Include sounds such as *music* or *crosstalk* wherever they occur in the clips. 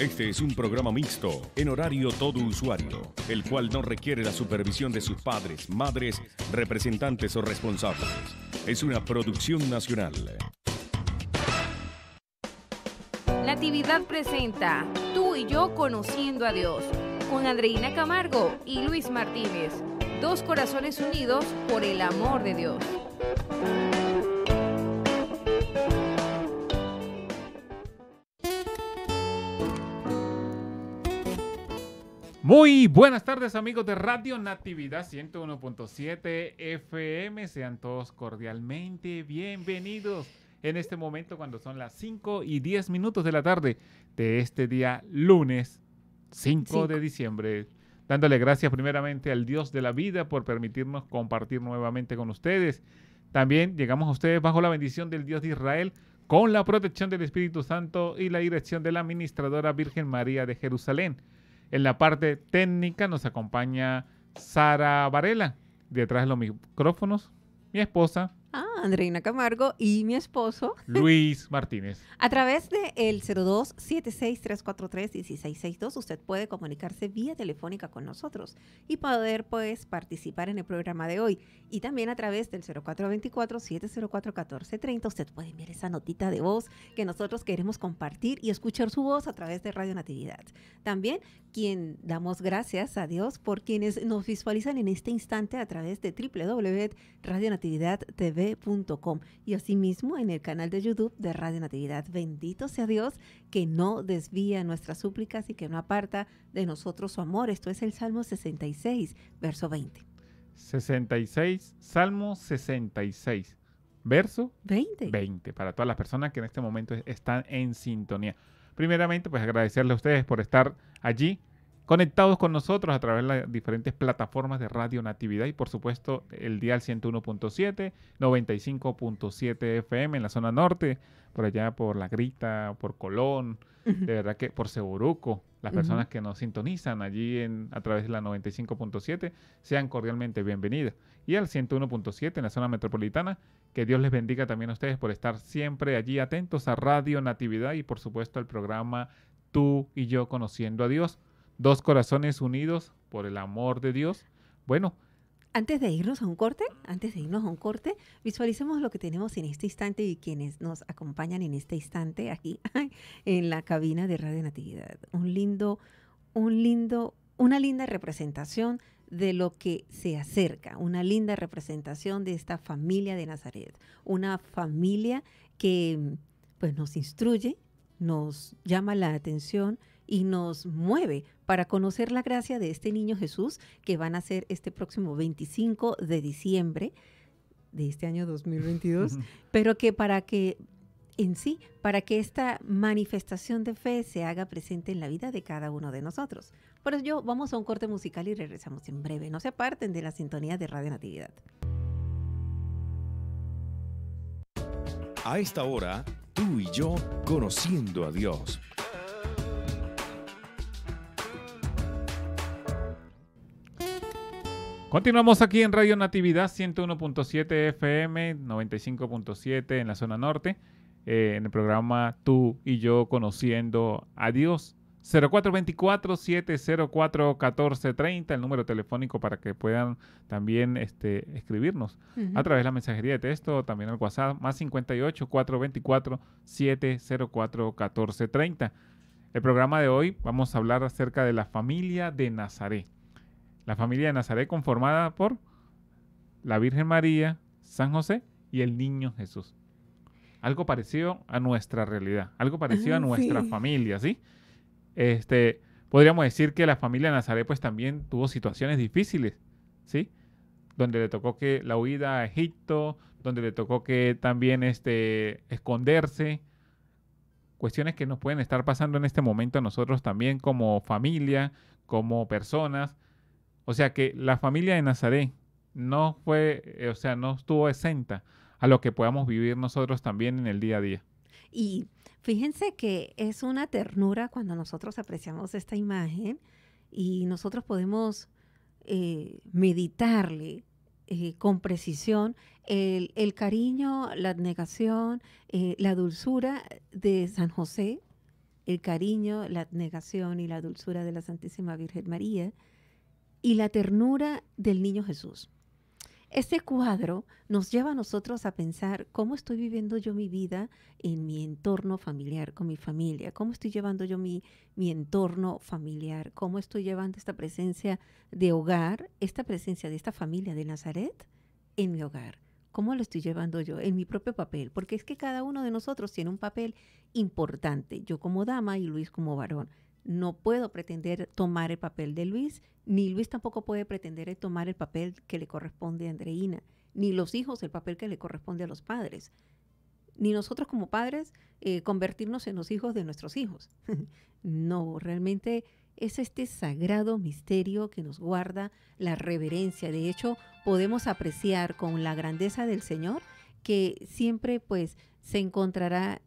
Este es un programa mixto, en horario todo usuario, el cual no requiere la supervisión de sus padres, madres, representantes o responsables. Es una producción nacional. La actividad presenta Tú y yo conociendo a Dios, con Andreina Camargo y Luis Martínez, dos corazones unidos por el amor de Dios. Muy buenas tardes amigos de Radio Natividad 101.7 FM. Sean todos cordialmente bienvenidos en este momento cuando son las 5 y 10 minutos de la tarde de este día lunes 5 de diciembre. Dándole gracias primeramente al Dios de la vida por permitirnos compartir nuevamente con ustedes. También llegamos a ustedes bajo la bendición del Dios de Israel con la protección del Espíritu Santo y la dirección de la Administradora Virgen María de Jerusalén en la parte técnica nos acompaña Sara Varela. Detrás de los micrófonos, mi esposa, Ah, Andreina Camargo y mi esposo Luis Martínez. A través del el 02 76343 1662 usted puede comunicarse vía telefónica con nosotros y poder pues participar en el programa de hoy. Y también a través del 0424-704-1430 usted puede ver esa notita de voz que nosotros queremos compartir y escuchar su voz a través de Radio Natividad. También quien damos gracias a Dios por quienes nos visualizan en este instante a través de www.radionatividad.tv puntocom y asimismo en el canal de YouTube de Radio Natividad. Bendito sea Dios que no desvía nuestras súplicas y que no aparta de nosotros su amor. Esto es el Salmo 66, verso 20. 66, Salmo 66, verso 20. 20, para todas las personas que en este momento están en sintonía. Primeramente, pues agradecerle a ustedes por estar allí conectados con nosotros a través de las diferentes plataformas de Radio Natividad y por supuesto el día dial 101.7, 95.7 FM en la zona norte, por allá por La Grita, por Colón, de verdad que por Seboruco, las personas que nos sintonizan allí en, a través de la 95.7, sean cordialmente bienvenidas. Y al 101.7 en la zona metropolitana, que Dios les bendiga también a ustedes por estar siempre allí atentos a Radio Natividad y por supuesto al programa Tú y yo conociendo a Dios dos corazones unidos por el amor de Dios. Bueno. Antes de irnos a un corte, antes de irnos a un corte, visualicemos lo que tenemos en este instante y quienes nos acompañan en este instante aquí *laughs* en la cabina de Radio Natividad. Un lindo, un lindo, una linda representación de lo que se acerca, una linda representación de esta familia de Nazaret, una familia que pues nos instruye, nos llama la atención y nos mueve para conocer la gracia de este niño Jesús que van a ser este próximo 25 de diciembre de este año 2022, pero que para que en sí, para que esta manifestación de fe se haga presente en la vida de cada uno de nosotros. Por yo vamos a un corte musical y regresamos en breve. No se aparten de la sintonía de Radio Natividad. A esta hora, tú y yo conociendo a Dios Continuamos aquí en Radio Natividad 101.7 FM, 95.7 en la zona norte, eh, en el programa Tú y yo conociendo a Dios. 0424-704-1430, el número telefónico para que puedan también este, escribirnos a través de la mensajería de texto, también al WhatsApp, más 58-424-704-1430. El programa de hoy vamos a hablar acerca de la familia de Nazaret. La familia de Nazaret conformada por la Virgen María, San José y el niño Jesús. Algo parecido a nuestra realidad, algo parecido a nuestra familia, ¿sí? Este, podríamos decir que la familia de Nazaret pues también tuvo situaciones difíciles, ¿sí? Donde le tocó que la huida a Egipto, donde le tocó que también este, esconderse, cuestiones que nos pueden estar pasando en este momento a nosotros también como familia, como personas, o sea que la familia de Nazaret no fue, eh, o sea, no estuvo exenta a lo que podamos vivir nosotros también en el día a día. Y fíjense que es una ternura cuando nosotros apreciamos esta imagen y nosotros podemos eh, meditarle eh, con precisión el, cariño, la abnegación, la dulzura de San José, el cariño, la abnegación y la dulzura de la Santísima Virgen María y la ternura del niño Jesús. Este cuadro nos lleva a nosotros a pensar cómo estoy viviendo yo mi vida en mi entorno familiar, con mi familia, cómo estoy llevando yo mi, mi entorno familiar, cómo estoy llevando esta presencia de hogar, esta presencia de esta familia de Nazaret en mi hogar. ¿Cómo lo estoy llevando yo? En mi propio papel, porque es que cada uno de nosotros tiene un papel importante, yo como dama y Luis como varón no puedo pretender tomar el papel de Luis, ni Luis tampoco puede pretender tomar el papel que le corresponde a Andreina, ni los hijos el papel que le corresponde a los padres, ni nosotros como padres eh, convertirnos en los hijos de nuestros hijos. *laughs* no, realmente es este sagrado misterio que nos guarda la reverencia. De hecho, podemos apreciar con la grandeza del Señor que siempre pues se encontrará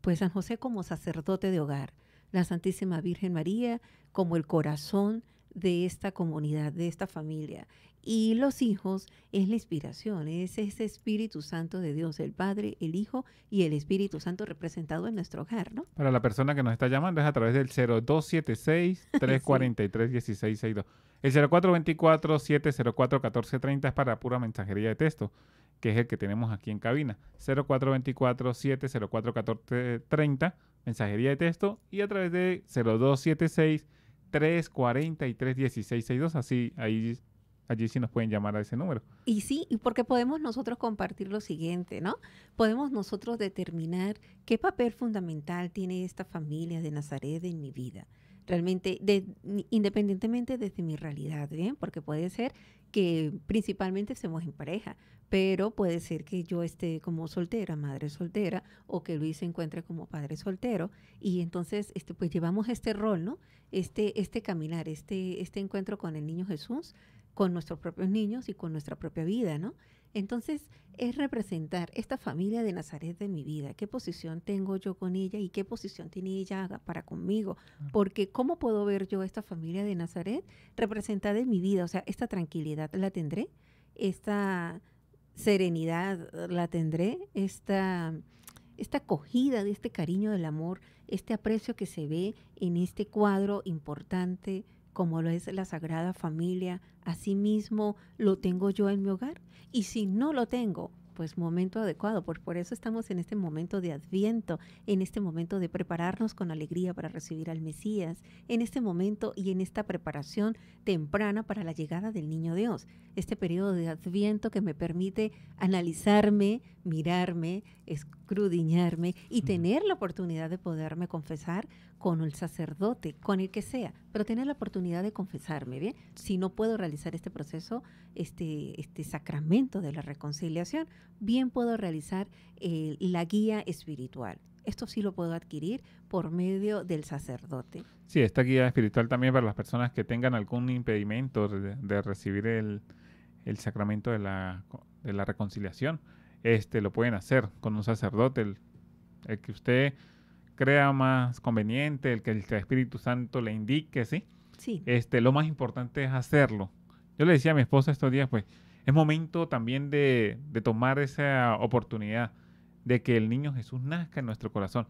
pues San José como sacerdote de hogar la Santísima Virgen María como el corazón de esta comunidad, de esta familia. Y los hijos es la inspiración, es ese Espíritu Santo de Dios, el Padre, el Hijo y el Espíritu Santo representado en nuestro hogar, ¿no? Para la persona que nos está llamando es a través del 0276-343-1662. El 0424-704-1430 es para pura mensajería de texto, que es el que tenemos aquí en cabina. 0424-704-1430 mensajería de texto y a través de 0276 343 1662. Así, ahí, allí sí nos pueden llamar a ese número. Y sí, porque podemos nosotros compartir lo siguiente, ¿no? Podemos nosotros determinar qué papel fundamental tiene esta familia de Nazaret en mi vida. Realmente, de, independientemente desde mi realidad, ¿bien? ¿eh? Porque puede ser que principalmente estemos en pareja, pero puede ser que yo esté como soltera, madre soltera, o que Luis se encuentre como padre soltero, y entonces este, pues llevamos este rol, ¿no? Este, este caminar, este, este encuentro con el niño Jesús, con nuestros propios niños y con nuestra propia vida, ¿no? Entonces, es representar esta familia de Nazaret de mi vida. ¿Qué posición tengo yo con ella y qué posición tiene ella para conmigo? Ah. Porque ¿cómo puedo ver yo esta familia de Nazaret representada en mi vida? O sea, esta tranquilidad la tendré, esta serenidad eh, la tendré, esta, acogida de este cariño del amor, este aprecio que se ve en este cuadro importante como lo es la Sagrada Familia, mismo lo tengo yo en mi hogar. Y si no lo tengo, pues momento adecuado, por, por eso estamos en este momento de adviento, en este momento de prepararnos con alegría para recibir al Mesías, en este momento y en esta preparación temprana para la llegada del Niño Dios, este periodo de adviento que me permite analizarme, mirarme, escrudiñarme y tener la oportunidad de poderme confesar con el sacerdote, con el que sea, pero tener la oportunidad de confesarme, ¿bien? Si no puedo realizar este proceso, este, este sacramento de la reconciliación, bien puedo realizar eh, la guía espiritual. Esto sí lo puedo adquirir por medio del sacerdote. Sí, esta guía espiritual también para las personas que tengan algún impedimento de, recibir el, sacramento de la, reconciliación. Este, lo pueden hacer con un sacerdote, el, el que usted crea más conveniente, el que el Espíritu Santo le indique, ¿sí? Sí. Este, lo más importante es hacerlo. Yo le decía a mi esposa estos días, pues, es momento también de, tomar esa oportunidad de que el niño Jesús nazca en nuestro corazón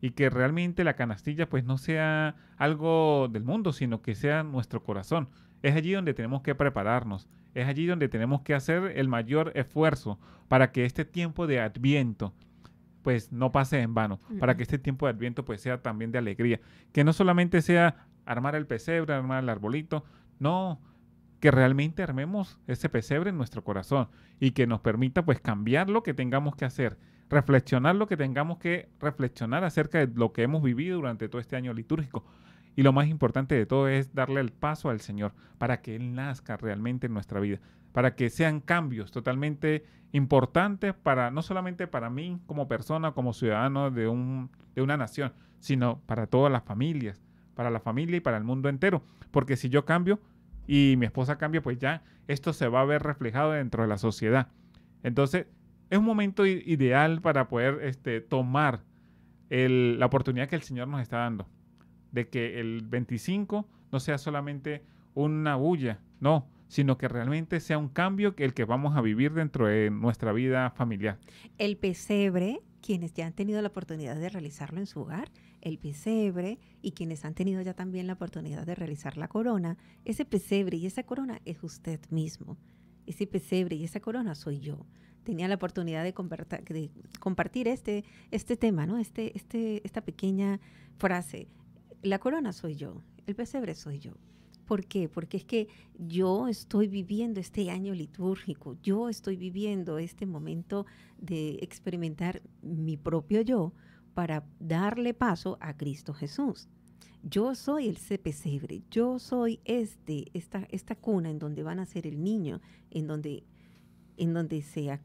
y que realmente la canastilla pues no sea algo del mundo, sino que sea nuestro corazón. Es allí donde tenemos que prepararnos, es allí donde tenemos que hacer el mayor esfuerzo para que este tiempo de adviento pues no pase en vano, para que este tiempo de adviento pues sea también de alegría, que no solamente sea armar el pesebre, armar el arbolito, no, que realmente armemos ese pesebre en nuestro corazón y que nos permita pues cambiar lo que tengamos que hacer, reflexionar lo que tengamos que reflexionar acerca de lo que hemos vivido durante todo este año litúrgico. Y lo más importante de todo es darle el paso al Señor para que Él nazca realmente en nuestra vida, para que sean cambios totalmente importantes para no solamente para mí como persona, como ciudadano de, de una nación, sino para todas las familias, para la familia y para el mundo entero. Porque si yo cambio, y mi esposa cambia, pues ya esto se va a ver reflejado dentro de la sociedad. Entonces, es un momento ideal para poder este, tomar la oportunidad que el Señor nos está dando, de que el 25 no sea solamente una bulla, no, sino que realmente sea un cambio que el que vamos a vivir dentro de nuestra vida familiar. El pesebre, quienes ya han tenido la oportunidad de realizarlo en su hogar, el pesebre y quienes han tenido ya también la oportunidad de realizar la corona, ese pesebre y esa corona es usted mismo. Ese pesebre y esa corona soy yo. Tenía la oportunidad de, compartir este, este tema, ¿no? Este, este, esta pequeña frase. La corona soy yo, el pesebre soy yo. ¿Por qué? Porque es que yo estoy viviendo este año litúrgico, yo estoy viviendo este momento de experimentar mi propio yo, para darle paso a Cristo Jesús. Yo soy el cepesebre, yo soy este, esta, esta cuna en donde van a ser el niño, en donde, en donde se,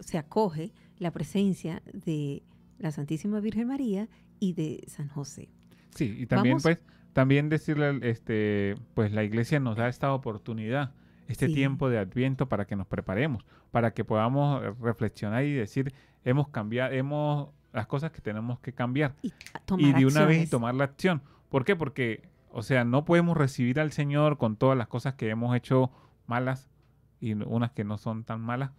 se acoge la presencia de la Santísima Virgen María y de San José. Sí, y también pues también decirle este pues la iglesia nos da esta oportunidad este tiempo de Adviento para que nos preparemos, para que podamos reflexionar y decir, hemos cambiado, hemos las cosas que tenemos que cambiar. Y, de una vez tomar la acción. ¿Por qué? Porque, o sea, no podemos recibir al Señor con todas las cosas que hemos hecho malas y unas que no son tan malas.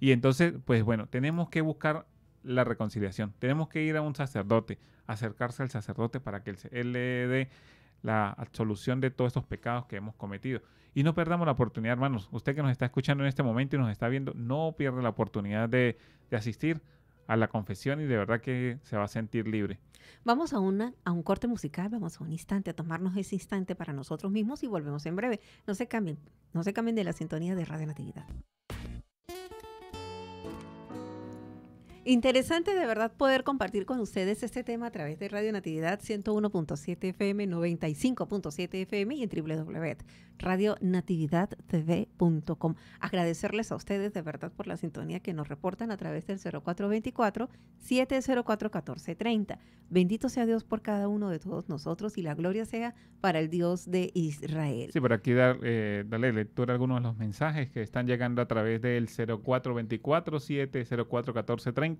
Y entonces, pues bueno, tenemos que buscar la reconciliación. Tenemos que ir a un sacerdote, acercarse al sacerdote para que él le dé la absolución de todos estos pecados que hemos cometido. Y no perdamos la oportunidad, hermanos. Usted que nos está escuchando en este momento y nos está viendo, no pierda la oportunidad de asistir a la confesión y de verdad que se va a sentir libre. Vamos a, una, a un corte musical, vamos a un instante, a tomarnos ese instante para nosotros mismos y volvemos en breve. No se cambien, no se cambien de la sintonía de Radio Natividad. Interesante de verdad poder compartir con ustedes este tema a través de Radio Natividad 101.7 FM, 95.7 FM y en www.radionatividadtv.com. Agradecerles a ustedes de verdad por la sintonía que nos reportan a través del 0424-704-1430. Bendito sea Dios por cada uno de todos nosotros y la gloria sea para el Dios de Israel. Sí, por aquí dar, eh, darle lectura a algunos de los mensajes que están llegando a través del 0424-704-1430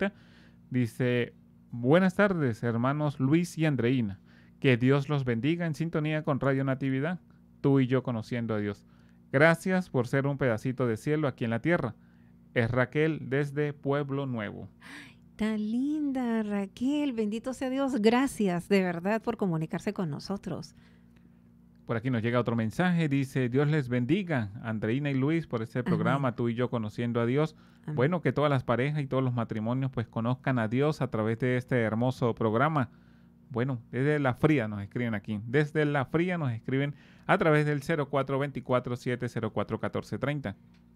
dice, buenas tardes hermanos Luis y Andreina, que Dios los bendiga en sintonía con Radio Natividad, tú y yo conociendo a Dios. Gracias por ser un pedacito de cielo aquí en la tierra. Es Raquel desde Pueblo Nuevo. Tan linda, Raquel. Bendito sea Dios. Gracias de verdad por comunicarse con nosotros. Por aquí nos llega otro mensaje, dice, Dios les bendiga, Andreina y Luis, por este programa, tú y yo conociendo a Dios. Bueno, que todas las parejas y todos los matrimonios pues conozcan a Dios a través de este hermoso programa. Bueno, desde La Fría nos escriben aquí. Desde La Fría nos escriben a través del 0424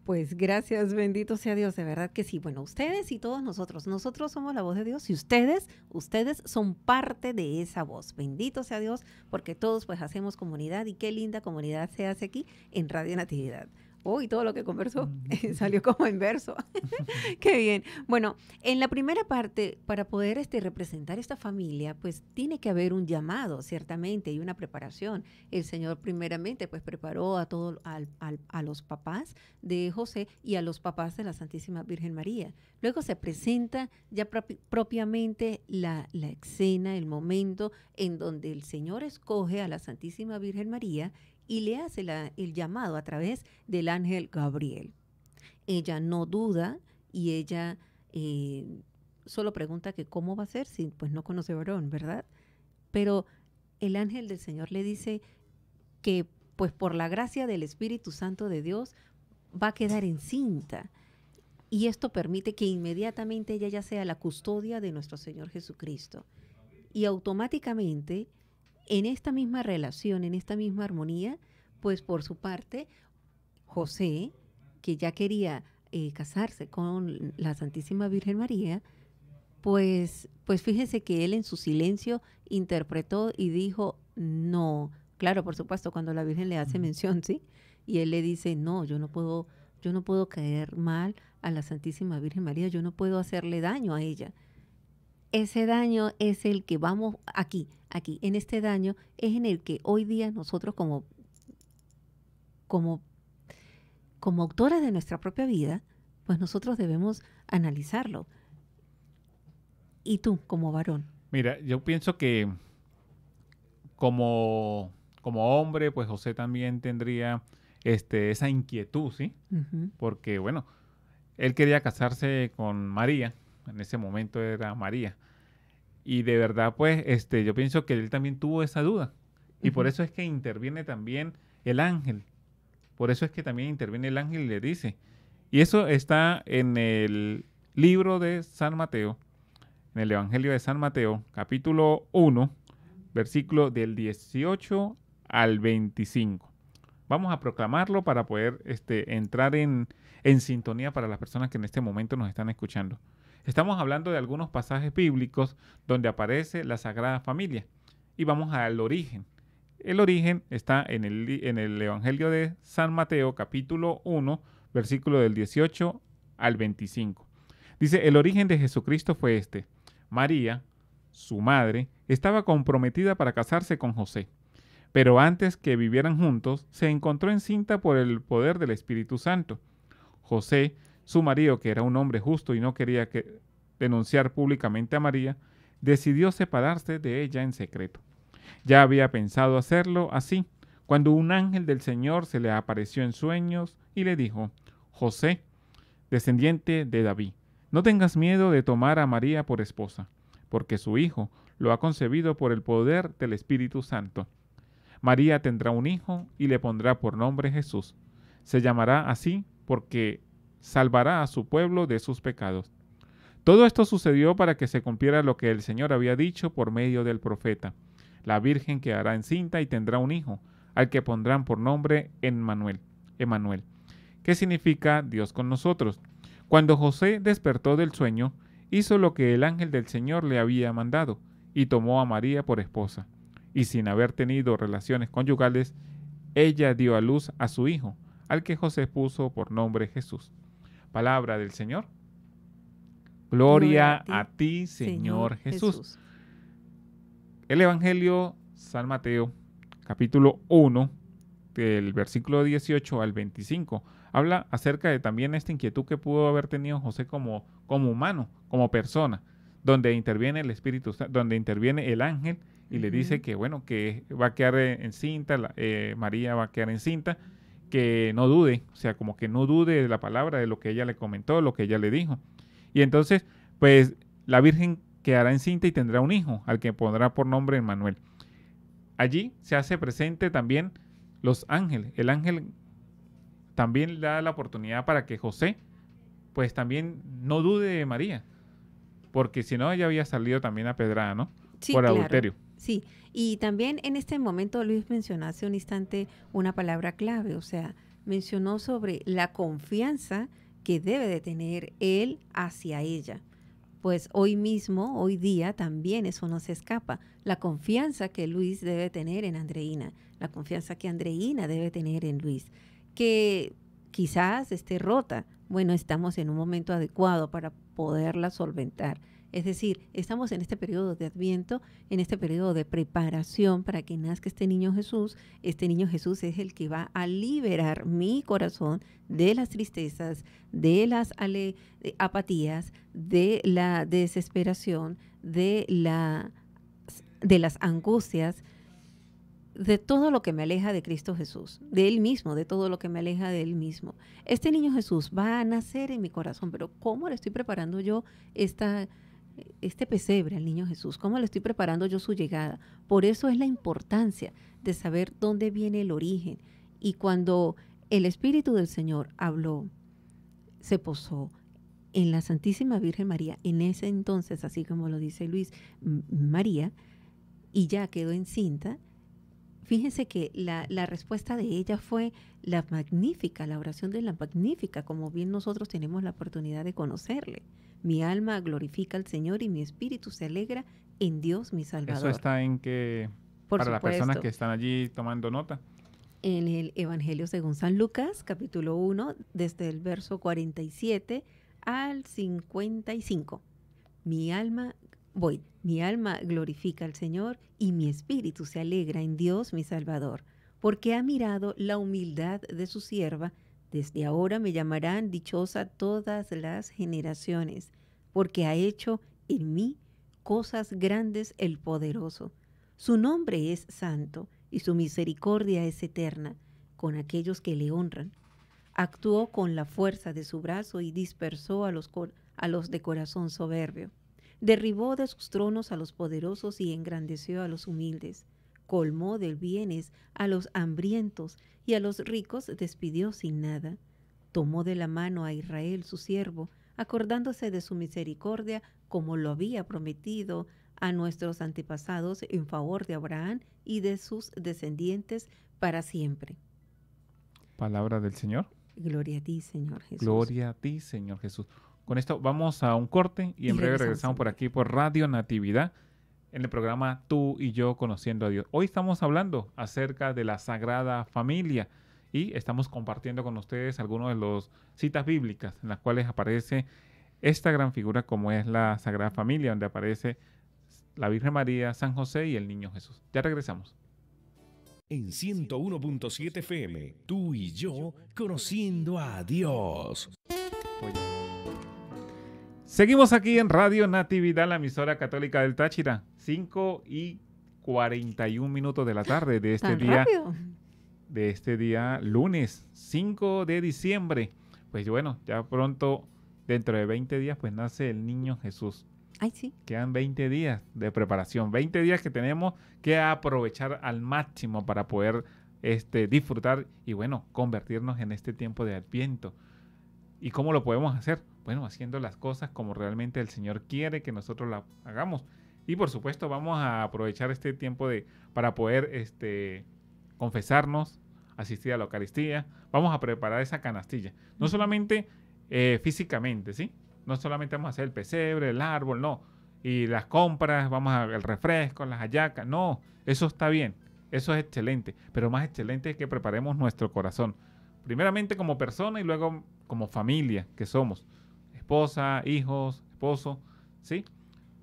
pues gracias, bendito sea Dios, de verdad que sí. Bueno, ustedes y todos nosotros, nosotros somos la voz de Dios y ustedes, ustedes son parte de esa voz. Bendito sea Dios, porque todos pues hacemos comunidad y qué linda comunidad se hace aquí en Radio Natividad. Uy, todo lo que conversó *laughs* eh, salió como inverso. *laughs* *laughs* Qué bien. Bueno, en la primera parte, para poder este, representar esta familia, pues tiene que haber un llamado, ciertamente, y una preparación. El Señor primeramente, pues preparó a, todo, a los papás de José y a los papás de la Santísima Virgen María. Luego se presenta ya propiamente la, la escena, el momento en donde el Señor escoge a la Santísima Virgen María y le hace el llamado a través del ángel Gabriel. Ella no duda y ella eh, solo pregunta que cómo va a ser si pues no conoce varón, ¿verdad? Pero el ángel del Señor le dice que pues por la gracia del Espíritu Santo de Dios va a quedar encinta. Y esto permite que inmediatamente ella ya sea la custodia de nuestro Señor Jesucristo. Y automáticamente en esta misma relación, en esta misma armonía, pues por su parte, José, que ya quería eh, casarse con la Santísima Virgen María, pues, pues que él en su silencio interpretó y dijo, no, claro, por supuesto, cuando la Virgen le hace mención, ¿sí? Y él le dice, no, yo no puedo, yo no puedo caer mal a la Santísima Virgen María, yo no puedo hacerle daño a ella. Ese daño es el que vamos aquí, aquí, en este daño, es en el que hoy día nosotros como, como, como autores de nuestra propia vida, pues nosotros debemos analizarlo. ¿Y tú como varón? Mira, yo pienso que como, como hombre, pues José también tendría este, esa inquietud, ¿sí? Porque, bueno, él quería casarse con María, en ese momento era María. Y de verdad, pues, este, yo pienso que él también tuvo esa duda. Y por eso es que interviene también el ángel. Por eso es que también interviene el ángel y le dice. Y eso está en el libro de San Mateo, en el Evangelio de San Mateo, capítulo 1, versículo del 18 al 25. Vamos a proclamarlo para poder este, entrar en sintonía para las personas que en este momento nos están escuchando. Estamos hablando de algunos pasajes bíblicos donde aparece la Sagrada Familia. Y vamos al origen. El origen está en el, en el Evangelio de San Mateo capítulo 1, versículo del 18 al 25. Dice, el origen de Jesucristo fue este. María, su madre, estaba comprometida para casarse con José. Pero antes que vivieran juntos, se encontró encinta por el poder del Espíritu Santo. José su marido, que era un hombre justo y no quería que denunciar públicamente a María, decidió separarse de ella en secreto. Ya había pensado hacerlo así, cuando un ángel del Señor se le apareció en sueños y le dijo, José, descendiente de David, no tengas miedo de tomar a María por esposa, porque su hijo lo ha concebido por el poder del Espíritu Santo. María tendrá un hijo y le pondrá por nombre Jesús. Se llamará así porque salvará a su pueblo de sus pecados. Todo esto sucedió para que se cumpliera lo que el Señor había dicho por medio del profeta. La Virgen quedará encinta y tendrá un hijo, al que pondrán por nombre Emmanuel. Emmanuel. ¿Qué significa Dios con nosotros? Cuando José despertó del sueño, hizo lo que el ángel del Señor le había mandado, y tomó a María por esposa. Y sin haber tenido relaciones conyugales, ella dio a luz a su hijo, al que José puso por nombre Jesús. Palabra del Señor. Gloria, a, ti, Señor, Jesús. El Evangelio San Mateo, capítulo 1, del versículo 18 al 25, habla acerca de también esta inquietud que pudo haber tenido José como, como humano, como persona, donde interviene el Espíritu, donde interviene el ángel y le dice que, bueno, que va a quedar eh, en cinta, eh, María va a quedar en cinta que no dude, o sea, como que no dude de la palabra, de lo que ella le comentó, lo que ella le dijo. Y entonces, pues la Virgen quedará encinta y tendrá un hijo, al que pondrá por nombre Manuel. Allí se hace presente también los ángeles. El ángel también da la oportunidad para que José, pues también no dude de María, porque si no, ella había salido también a Pedrada, ¿no? Sí, por adulterio. Sí, y también en este momento Luis mencionó hace un instante una palabra clave, o sea, mencionó sobre la confianza que debe de tener él hacia ella. Pues hoy mismo, hoy día también eso no se escapa. La confianza que Luis debe tener en Andreina, la confianza que Andreina debe tener en Luis, que quizás esté rota. Bueno, estamos en un momento adecuado para poderla solventar es decir, estamos en este periodo de adviento, en este periodo de preparación para que nazca este niño Jesús. Este niño Jesús es el que va a liberar mi corazón de las tristezas, de las apatías, de la desesperación, de, de las angustias, de todo lo que me aleja de Cristo Jesús, de Él mismo, de todo lo que me aleja de Él mismo. Este niño Jesús va a nacer en mi corazón, pero ¿cómo le estoy preparando yo esta este pesebre al niño Jesús, cómo le estoy preparando yo su llegada. Por eso es la importancia de saber dónde viene el origen. Y cuando el Espíritu del Señor habló, se posó en la Santísima Virgen María, en ese entonces, así como lo dice Luis, María, y ya quedó encinta, fíjense que la, la, respuesta de ella fue la magnífica, la oración de la magnífica, como bien nosotros tenemos la oportunidad de conocerle. Mi alma glorifica al Señor y mi espíritu se alegra en Dios mi Salvador. Eso está en que, para las personas que están allí tomando nota. En el Evangelio según San Lucas, capítulo 1, desde el verso 47 al 55. Mi alma, voy, mi alma glorifica al Señor y mi espíritu se alegra en Dios mi Salvador, porque ha mirado la humildad de su sierva desde ahora me llamarán dichosa todas las generaciones, porque ha hecho en mí cosas grandes el poderoso. Su nombre es santo y su misericordia es eterna con aquellos que le honran. Actuó con la fuerza de su brazo y dispersó a los, a los de corazón soberbio. Derribó de sus tronos a los poderosos y engrandeció a los humildes colmó del bienes a los hambrientos y a los ricos despidió sin nada. Tomó de la mano a Israel su siervo, acordándose de su misericordia como lo había prometido a nuestros antepasados en favor de Abraham y de sus descendientes para siempre. Palabra del Señor. Gloria a ti, Señor Jesús. Gloria a ti, Señor Jesús. Con esto vamos a un corte y, en breve regresamos por aquí por Radio Natividad en el programa Tú y yo conociendo a Dios. Hoy estamos hablando acerca de la Sagrada Familia y estamos compartiendo con ustedes algunas de las citas bíblicas en las cuales aparece esta gran figura como es la Sagrada Familia, donde aparece la Virgen María, San José y el Niño Jesús. Ya regresamos. En 101.7 FM, tú y yo conociendo a Dios. Seguimos aquí en Radio Natividad, la emisora católica del Táchira, 5 y 41 minutos de la tarde de este día. De este día lunes 5 de diciembre. Pues bueno, ya pronto, dentro de 20 días, pues nace el niño Jesús. Ay, sí. Quedan 20 días de preparación, 20 días que tenemos que aprovechar al máximo para poder este, disfrutar y bueno, convertirnos en este tiempo de adviento. ¿Y cómo lo podemos hacer? bueno, haciendo las cosas como realmente el Señor quiere que nosotros las hagamos. Y por supuesto vamos a aprovechar este tiempo de, para poder este, confesarnos, asistir a la Eucaristía. Vamos a preparar esa canastilla. No solamente eh, físicamente, ¿sí? No solamente vamos a hacer el pesebre, el árbol, no. Y las compras, vamos a el refresco, las hallacas. No, eso está bien. Eso es excelente. Pero más excelente es que preparemos nuestro corazón. Primeramente como persona y luego como familia que somos esposa, hijos, esposo, ¿sí?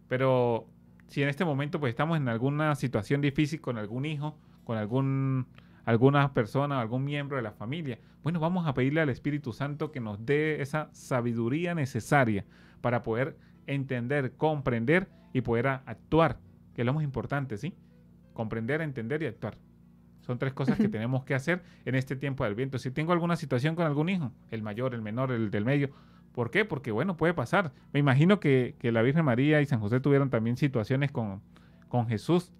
Pero si en este momento pues estamos en alguna situación difícil con algún hijo, con algún alguna persona, algún miembro de la familia, bueno, vamos a pedirle al Espíritu Santo que nos dé esa sabiduría necesaria para poder entender, comprender y poder actuar, que es lo más importante, ¿sí? Comprender, entender y actuar. Son tres cosas que tenemos que hacer en este tiempo del viento. Si tengo alguna situación con algún hijo, el mayor, el menor, el del medio, ¿Por qué? Porque, bueno, puede pasar. Me imagino que, la Virgen María y San José tuvieron también situaciones con, con Jesús.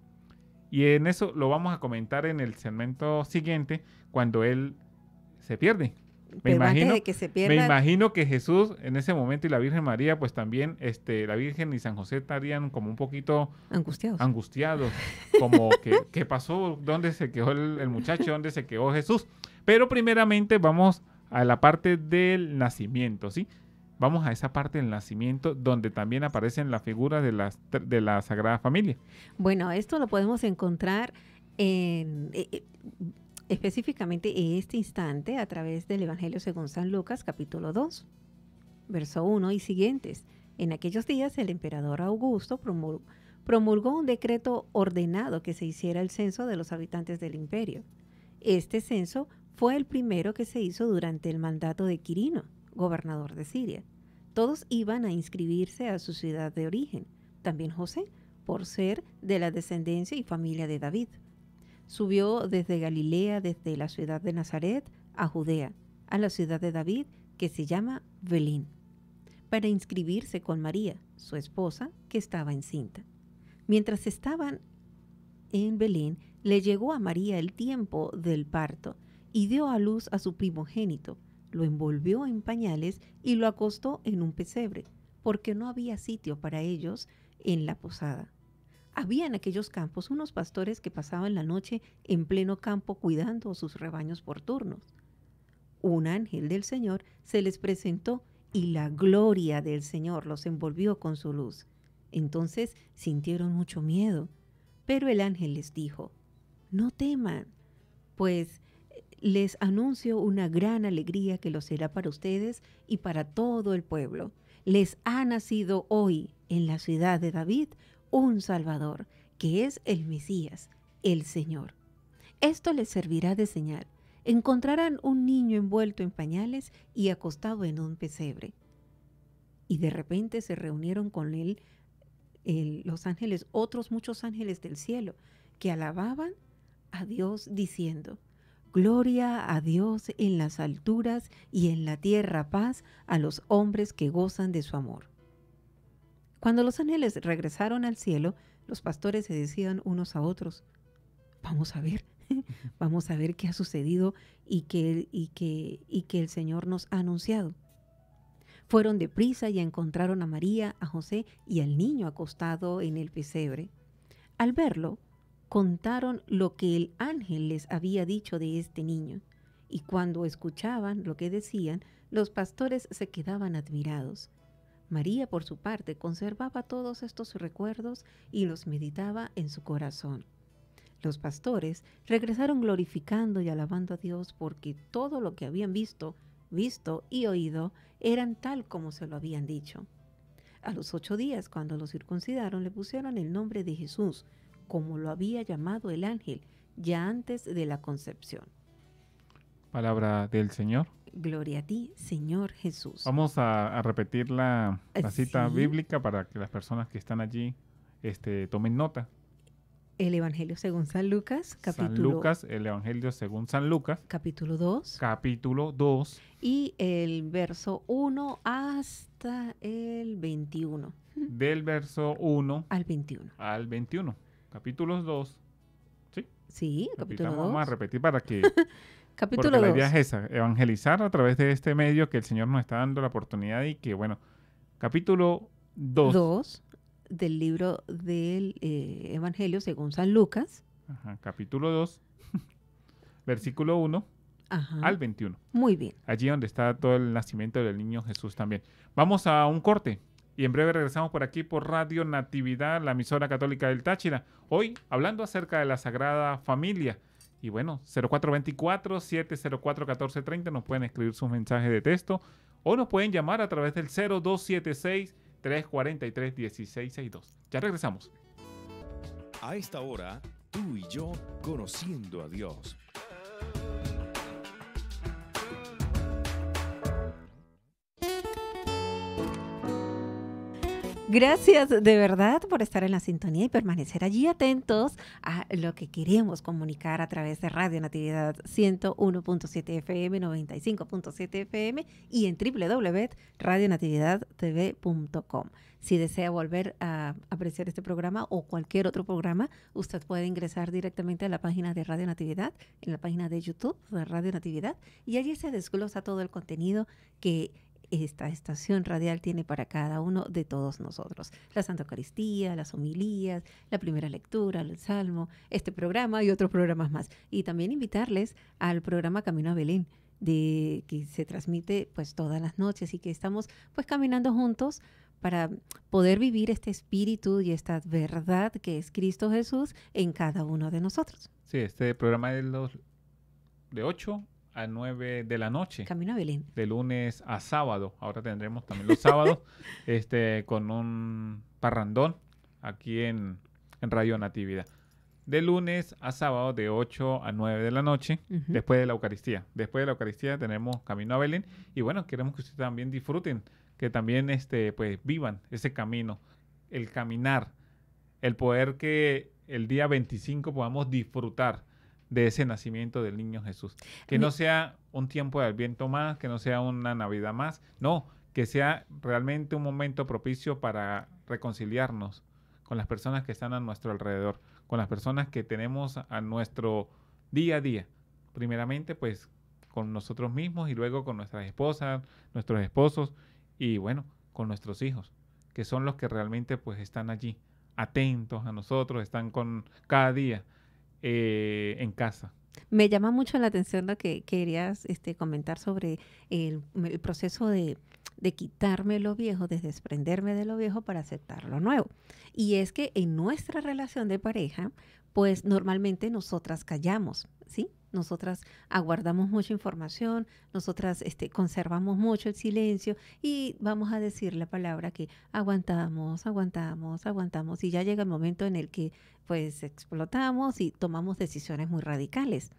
Y en eso lo vamos a comentar en el segmento siguiente, cuando él se pierde. Me imagino, que me imagino que Jesús en ese momento y la Virgen María, pues también este, la Virgen y San José estarían como un poquito angustiados. Angustiados, como *laughs* que, ¿qué pasó? ¿Dónde se quedó el, el muchacho? ¿Dónde se quedó Jesús? Pero primeramente vamos a la parte del nacimiento, ¿sí? Vamos a esa parte del nacimiento donde también aparecen las figuras de, las, de la Sagrada Familia. Bueno, esto lo podemos encontrar en, eh, eh, específicamente en este instante a través del Evangelio según San Lucas capítulo 2, verso 1 y siguientes. En aquellos días el emperador Augusto promulgó un decreto ordenado que se hiciera el censo de los habitantes del imperio. Este censo fue el primero que se hizo durante el mandato de Quirino, gobernador de Siria. Todos iban a inscribirse a su ciudad de origen, también José, por ser de la descendencia y familia de David. Subió desde Galilea, desde la ciudad de Nazaret, a Judea, a la ciudad de David, que se llama Belén, para inscribirse con María, su esposa, que estaba encinta. Mientras estaban en Belén, le llegó a María el tiempo del parto, y dio a luz a su primogénito. Lo envolvió en pañales y lo acostó en un pesebre, porque no había sitio para ellos en la posada. Había en aquellos campos unos pastores que pasaban la noche en pleno campo cuidando sus rebaños por turnos. Un ángel del Señor se les presentó y la gloria del Señor los envolvió con su luz. Entonces sintieron mucho miedo, pero el ángel les dijo, no teman, pues les anuncio una gran alegría que lo será para ustedes y para todo el pueblo. Les ha nacido hoy en la ciudad de David un Salvador, que es el Mesías, el Señor. Esto les servirá de señal. Encontrarán un niño envuelto en pañales y acostado en un pesebre. Y de repente se reunieron con él los ángeles, otros muchos ángeles del cielo, que alababan a Dios diciendo, Gloria a Dios en las alturas y en la tierra paz a los hombres que gozan de su amor. Cuando los ángeles regresaron al cielo, los pastores se decían unos a otros, vamos a ver, *laughs* vamos a ver qué ha sucedido y qué y que, y que el Señor nos ha anunciado. Fueron de prisa y encontraron a María, a José y al niño acostado en el pesebre. Al verlo, contaron lo que el ángel les había dicho de este niño, y cuando escuchaban lo que decían, los pastores se quedaban admirados. María, por su parte, conservaba todos estos recuerdos y los meditaba en su corazón. Los pastores regresaron glorificando y alabando a Dios porque todo lo que habían visto, visto y oído eran tal como se lo habían dicho. A los ocho días, cuando los circuncidaron, le pusieron el nombre de Jesús, como lo había llamado el ángel ya antes de la concepción. Palabra del Señor. Gloria a ti, Señor Jesús. Vamos a, repetir la, eh, cita bíblica para que las personas que están allí este, tomen nota. El Evangelio según San Lucas, capítulo... San Lucas, el Evangelio según San Lucas. Capítulo 2. Capítulo 2. Y el verso 1 hasta el 21. Del verso 1. Al 21. Al 21 capítulos 2. ¿Sí? Sí, capítulo 2. Vamos a repetir para que... *laughs* capítulo 2. la idea es esa, evangelizar a través de este medio que el Señor nos está dando la oportunidad y que, bueno, capítulo 2. 2 del libro del eh, Evangelio según San Lucas. capítulo 2, *laughs* versículo 1 al 21. Muy bien. Allí donde está todo el nacimiento del niño Jesús también. Vamos a un corte y en breve regresamos por aquí por Radio Natividad, la emisora católica del Táchira. Hoy hablando acerca de la Sagrada Familia. Y bueno, 0424-704-1430 nos pueden escribir sus mensajes de texto o nos pueden llamar a través del 0276-343-1662. Ya regresamos. A esta hora, tú y yo conociendo a Dios Gracias de verdad por estar en la sintonía y permanecer allí atentos a lo que queremos comunicar a través de Radio Natividad 101.7 FM, 95.7 FM y en www.radionatividadtv.com. Si desea volver a apreciar este programa o cualquier otro programa, usted puede ingresar directamente a la página de Radio Natividad, en la página de YouTube de Radio Natividad, y allí se desglosa todo el contenido que esta estación radial tiene para cada uno de todos nosotros. La Santa Eucaristía, las homilías, la primera lectura, el Salmo, este programa y otros programas más. Y también invitarles al programa Camino a Belén de que se transmite pues todas las noches y que estamos pues caminando juntos para poder vivir este espíritu y esta verdad que es Cristo Jesús en cada uno de nosotros. Sí, este programa es los de 8 a 9 de la noche. Camino a Belén. De lunes a sábado. Ahora tendremos también los sábados *laughs* este, con un parrandón aquí en, Radio Natividad. De lunes a sábado de 8 a 9 de la noche, después de la Eucaristía. Después de la Eucaristía tenemos Camino a Belén y bueno, queremos que ustedes también disfruten, que también este, pues, vivan ese camino, el caminar, el poder que el día 25 podamos disfrutar de ese nacimiento del niño Jesús. Que no sea un tiempo de viento más, que no sea una Navidad más, no, que sea realmente un momento propicio para reconciliarnos con las personas que están a nuestro alrededor, con las personas que tenemos a nuestro día a día. Primeramente, pues con nosotros mismos y luego con nuestras esposas, nuestros esposos y bueno, con nuestros hijos, que son los que realmente pues están allí, atentos a nosotros, están con cada día eh, en casa. Me llama mucho la atención lo que querías este, comentar sobre el, proceso de, de quitarme lo viejo, de desprenderme de lo viejo para aceptar lo nuevo. Y es que en nuestra relación de pareja, pues normalmente nosotras callamos, ¿sí? nosotras aguardamos mucha información, nosotras este, conservamos mucho el silencio y vamos a decir la palabra que aguantamos, aguantamos, aguantamos y ya llega el momento en el que pues explotamos y tomamos decisiones muy radicales.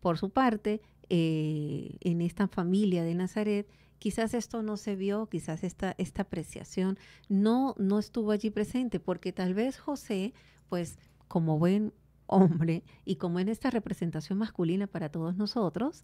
Por su parte, eh, en esta familia de Nazaret, quizás esto no se vio, quizás esta, esta apreciación no, no estuvo allí presente, porque tal vez José, pues como buen hombre y como en esta representación masculina para todos nosotros,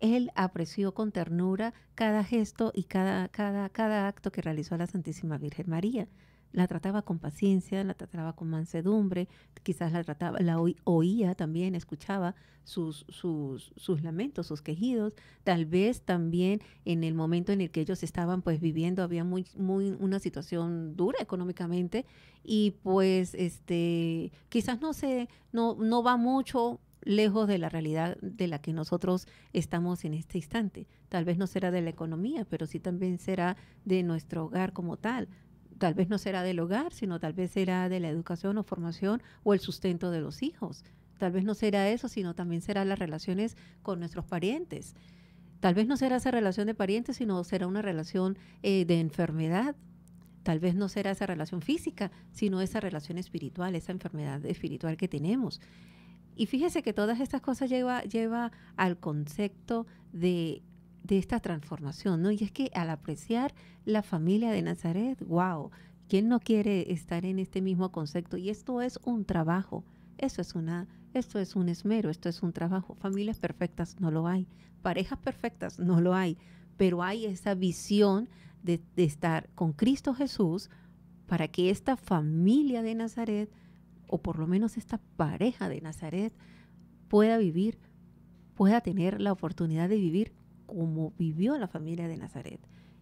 él apreció con ternura cada gesto y cada, cada, cada acto que realizó la Santísima Virgen María la trataba con paciencia, la trataba con mansedumbre, quizás la trataba, la oía también, escuchaba sus, sus, sus, lamentos, sus quejidos. Tal vez también en el momento en el que ellos estaban pues viviendo había muy, muy una situación dura económicamente y pues este quizás no se no, no va mucho lejos de la realidad de la que nosotros estamos en este instante. Tal vez no será de la economía, pero sí también será de nuestro hogar como tal, tal vez no será del hogar, sino tal vez será de la educación o formación o el sustento de los hijos. Tal vez no será eso, sino también será las relaciones con nuestros parientes. Tal vez no será esa relación de parientes, sino será una relación eh, de enfermedad. Tal vez no será esa relación física, sino esa relación espiritual, esa enfermedad espiritual que tenemos. Y fíjese que todas estas cosas lleva, lleva al concepto de de esta transformación, ¿no? Y es que al apreciar la familia de Nazaret, wow, ¿quién no quiere estar en este mismo concepto? Y esto es un trabajo, eso es una, esto es un esmero, esto es un trabajo. Familias perfectas no lo hay, parejas perfectas no lo hay, pero hay esa visión de, de estar con Cristo Jesús para que esta familia de Nazaret, o por lo menos esta pareja de Nazaret, pueda vivir, pueda tener la oportunidad de vivir como vivió la familia de Nazaret,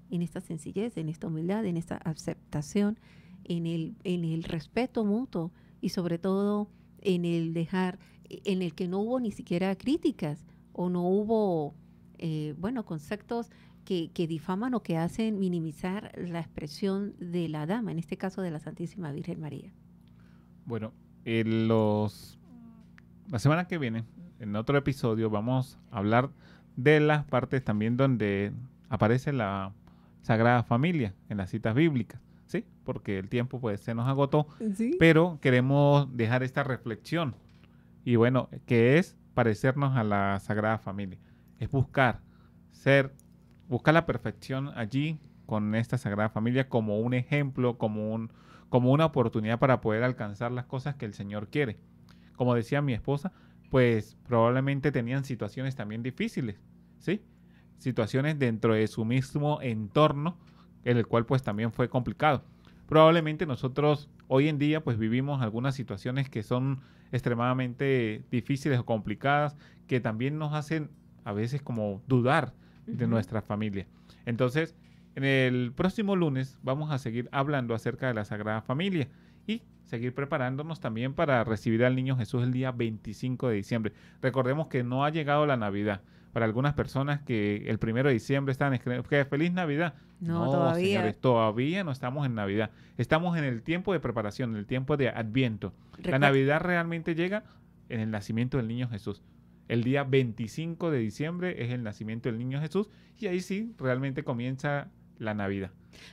en esta sencillez, en esta humildad, en esta aceptación, en el, en el respeto mutuo y sobre todo en el dejar, en el que no hubo ni siquiera críticas o no hubo, eh, bueno, conceptos que, difaman o que hacen minimizar la expresión de la dama, en este caso de la Santísima Virgen María. Bueno, en eh, los, la semana que viene, en otro episodio, vamos a hablar de las partes también donde aparece la Sagrada Familia en las citas bíblicas, ¿sí? Porque el tiempo pues se nos agotó, pero queremos dejar esta reflexión y bueno, que es parecernos a la Sagrada Familia, es buscar ser, buscar la perfección allí con esta Sagrada Familia como un ejemplo, como un, como una oportunidad para poder alcanzar las cosas que el Señor quiere. Como decía mi esposa, pues probablemente tenían situaciones también difíciles, ¿sí? Situaciones dentro de su mismo entorno, en el cual pues también fue complicado. Probablemente nosotros hoy en día pues vivimos algunas situaciones que son extremadamente difíciles o complicadas, que también nos hacen a veces como dudar de nuestra familia. Entonces, en el próximo lunes vamos a seguir hablando acerca de la Sagrada Familia y seguir preparándonos también para recibir al niño Jesús el día 25 de diciembre. Recordemos que no ha llegado la Navidad. Para algunas personas que el primero de diciembre están escribiendo que feliz Navidad. No, todavía. Señores, todavía no estamos en Navidad. Estamos en el tiempo de preparación, en el tiempo de Adviento. la Navidad realmente llega en el nacimiento del niño Jesús. El día 25 de diciembre es el nacimiento del niño Jesús y ahí sí realmente comienza la Navidad.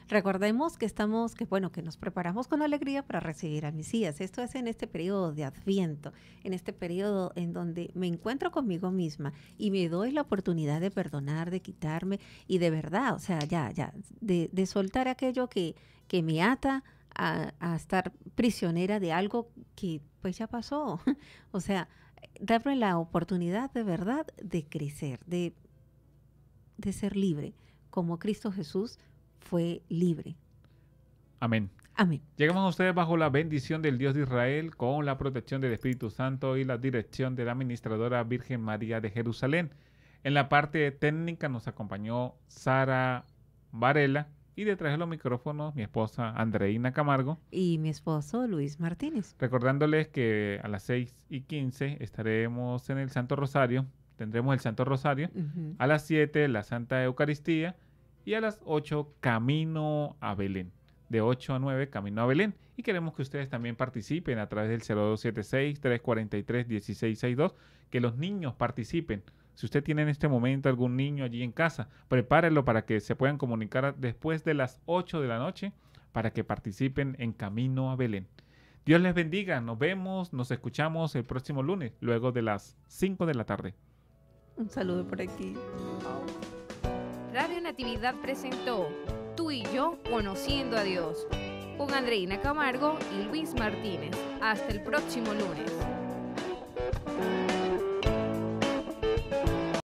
Recordemos que estamos, que bueno, que nos preparamos con alegría para recibir mis misías. Esto es en este periodo de Adviento, en este periodo en donde me encuentro conmigo misma y me doy la oportunidad de perdonar, de quitarme y de verdad, o sea, ya, ya, de, soltar aquello que, que me ata a, estar prisionera de algo que pues ya pasó. *laughs* O sea, darme la oportunidad de verdad de crecer, de, de ser libre como Cristo Jesús fue libre. Amén. Amén. Llegamos a ustedes bajo la bendición del Dios de Israel, con la protección del Espíritu Santo y la dirección de la administradora Virgen María de Jerusalén. En la parte técnica nos acompañó Sara Varela y detrás de los micrófonos mi esposa Andreina Camargo. Y mi esposo Luis Martínez. Recordándoles que a las 6 y 15 estaremos en el Santo Rosario tendremos el Santo Rosario, a las 7 la Santa Eucaristía y a las 8 Camino a Belén. De 8 a 9 Camino a Belén. Y queremos que ustedes también participen a través del 0276-343-1662, que los niños participen. Si usted tiene en este momento algún niño allí en casa, prepárenlo para que se puedan comunicar después de las 8 de la noche para que participen en Camino a Belén. Dios les bendiga, nos vemos, nos escuchamos el próximo lunes, luego de las 5 de la tarde. Un saludo por aquí. Radio Natividad presentó Tú y yo conociendo a Dios con Andreina Camargo y Luis Martínez. Hasta el próximo lunes.